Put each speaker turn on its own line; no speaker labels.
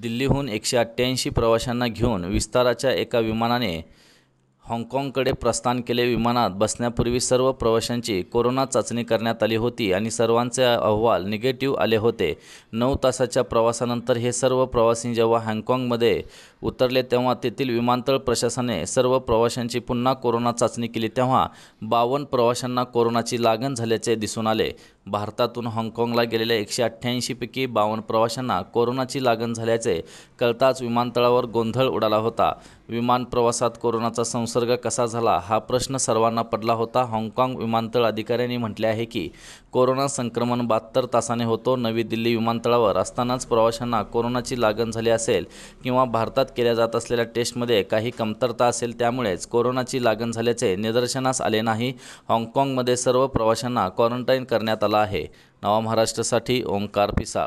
दिल्लीहून एकशे अठ्ठ्याऐंशी प्रवाशांना घेऊन विस्ताराच्या एका विमानाने हाँगकाँगकडे प्रस्थान केले विमानात बसण्यापूर्वी सर्व प्रवाशांची कोरोना चाचणी करण्यात आली होती आणि सर्वांचे अहवाल निगेटिव्ह आले होते नऊ तासाच्या प्रवासानंतर हे सर्व प्रवासी जेव्हा हाँगकाँगमध्ये उतरले तेव्हा तेथील विमानतळ प्रशासनाने सर्व प्रवाशांची पुन्हा कोरोना चाचणी केली तेव्हा बावन्न प्रवाशांना कोरोनाची लागण झाल्याचे दिसून आले भारतातून हाँगकाँगला गेलेल्या एकशे अठ्ठ्याऐंशीपैकी बावन्न प्रवाशांना कोरोनाची लागण झाल्याचे कळताच विमानतळावर गोंधळ उडाला होता विमान प्रवासात कोरोनाचा संसर्ग संसर्ग कसा झाला हा प्रश्न सर्वांना पडला होता हाँगकाँग विमानतळ अधिकाऱ्यांनी म्हटले आहे की कोरोना संक्रमण बहात्तर तासाने होतो नवी दिल्ली विमानतळावर असतानाच प्रवाशांना कोरोनाची लागण झाली असेल किंवा भारतात केल्या जात असलेल्या टेस्टमध्ये काही कमतरता असेल त्यामुळेच कोरोनाची लागण झाल्याचे निदर्शनास आले नाही हाँगकाँगमध्ये सर्व प्रवाशांना क्वारंटाईन करण्यात आला आहे नवा महाराष्ट्रासाठी ओंकार पिसाळ